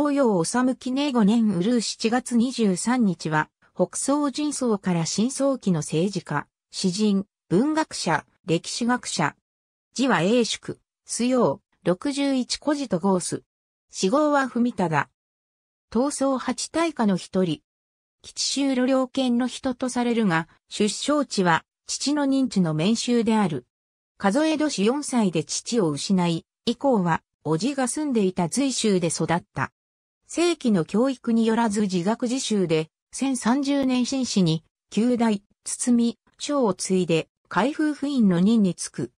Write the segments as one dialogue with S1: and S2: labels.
S1: 王陽治記念5年うるう7月23日は、北宋人僧から新宋期の政治家、詩人、文学者、歴史学者。字は英宿、水曜、61古字とゴース。死号は文忠。闘争八大家の一人。吉州路良県の人とされるが、出生地は父の認知の面衆である。数え年4歳で父を失い、以降は、叔父が住んでいた随州で育った。正規の教育によらず自学自習で、1030年新史に、旧大、堤、章を継いで、開封不院の任につく。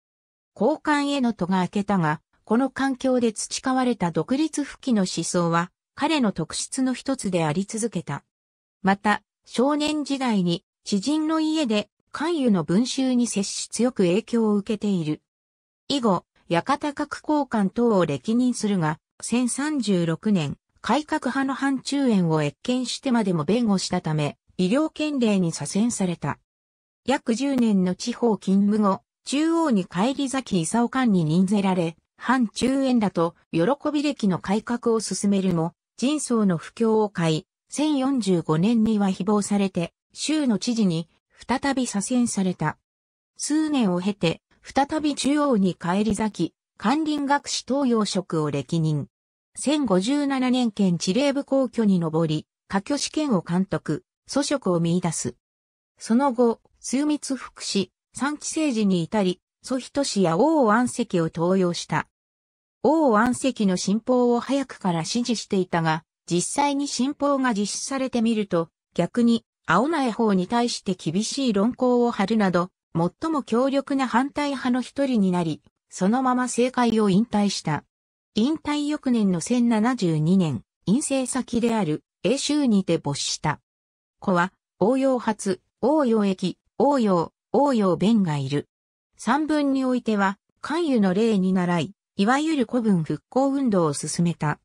S1: 交換への戸が開けたが、この環境で培われた独立不帰の思想は、彼の特質の一つであり続けた。また、少年時代に、知人の家で、関与の文集に接し強く影響を受けている。以後、館各交換等を歴任するが、1036年、改革派の反中園を越見してまでも弁護したため、医療権令に左遷された。約10年の地方勤務後、中央に帰り咲き伊勲官に任せられ、反中園らと喜び歴の改革を進めるも、人相の不況を買い、1045年には誹謗されて、州の知事に再び左遷された。数年を経て、再び中央に帰り咲き、官林学士東洋職を歴任。1057年県地霊部皇居に上り、科挙試験を監督、祖職を見出す。その後、枢密福祉、三期政治に至り、祖人氏や王安石を登用した。王安石の信奉を早くから支持していたが、実際に信奉が実施されてみると、逆に、青苗法に対して厳しい論考を張るなど、最も強力な反対派の一人になり、そのまま政界を引退した。引退翌年の1072年、陰性先である英州にて没した。子は、応用発、応用駅、応用、応用弁がいる。三文においては、関与の例に習い、いわゆる古文復興運動を進めた。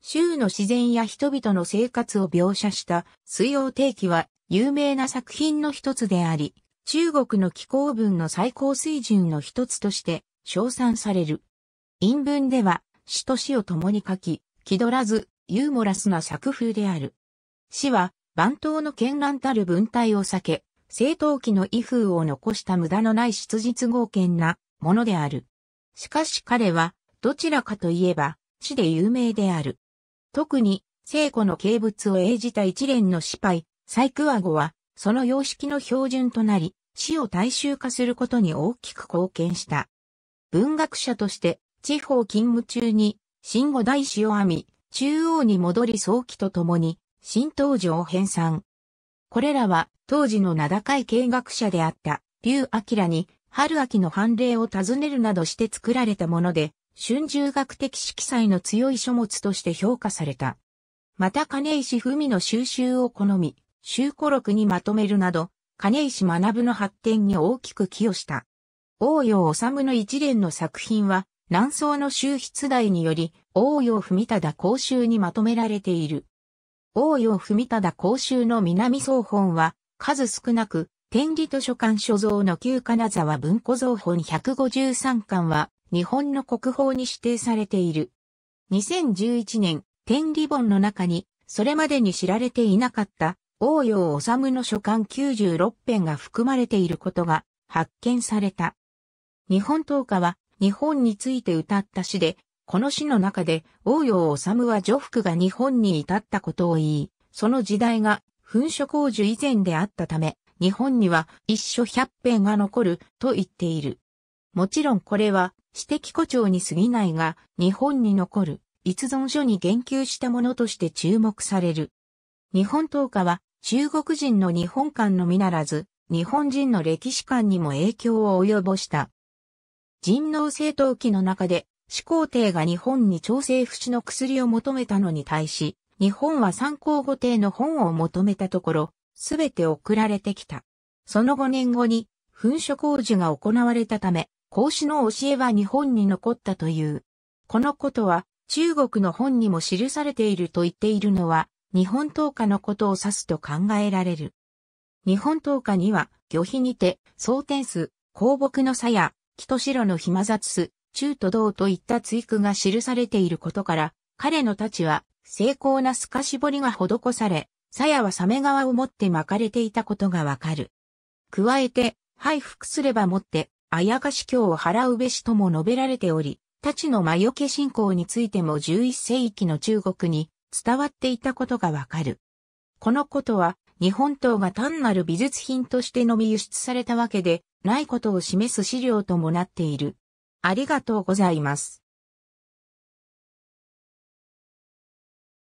S1: 州の自然や人々の生活を描写した水曜定期は有名な作品の一つであり、中国の気候文の最高水準の一つとして称賛される。陰文では詩と詩を共に書き、気取らず、ユーモラスな作風である。詩は、番頭の絢爛たる文体を避け、正当期の威風を残した無駄のない質実合憲なものである。しかし彼は、どちらかといえば、詩で有名である。特に、聖子の軽物を演じた一連の失敗、サイクワ語は、その様式の標準となり、詩を大衆化することに大きく貢献した。文学者として、地方勤務中に、新五大師を編み、中央に戻り早期とともに、新東条編纂。これらは、当時の名高い経学者であった、劉明に、春秋の判例を尋ねるなどして作られたもので、春秋学的色彩の強い書物として評価された。また金石文の収集を好み、集古録にまとめるなど、金石学の発展に大きく寄与した。王洋治の一連の作品は、南宋の修筆代により、王陽文忠公衆にまとめられている。王陽文忠公衆の南総本は、数少なく、天理図書館所蔵の旧金沢文庫蔵本153巻は、日本の国宝に指定されている。2011年、天理本の中に、それまでに知られていなかった、王陽治の書簡96編が含まれていることが発見された。日本刀下は日本について歌った詩で、この詩の中で、王陽治は女服が日本に至ったことを言い、その時代が、噴書工事以前であったため、日本には一書百編が残ると言っている。もちろんこれは、私的誇張に過ぎないが、日本に残る、逸存書に言及したものとして注目される。日本統下は、中国人の日本館のみならず、日本人の歴史観にも影響を及ぼした。人脳性闘期の中で、始皇帝が日本に調整不死の薬を求めたのに対し、日本は参考語帝の本を求めたところ、すべて送られてきた。その5年後に、噴書工事が行われたため、孔子の教えは日本に残ったという。このことは、中国の本にも記されていると言っているのは、日本投下のことを指すと考えられる。日本投下には、魚皮にて、装点数、香木の鞘、木と白の暇雑す、中都道といった追句が記されていることから、彼の太刀は精巧な透かし彫りが施され、鞘はサメ側を持って巻かれていたことがわかる。加えて、敗服すればもって、あやかし教を払うべしとも述べられており、太刀の魔除け信仰についても11世紀の中国に伝わっていたことがわかる。このことは、日本刀が単なる美術品としてのみ輸出されたわけでないことを示す資料ともなっている。ありがとうございます。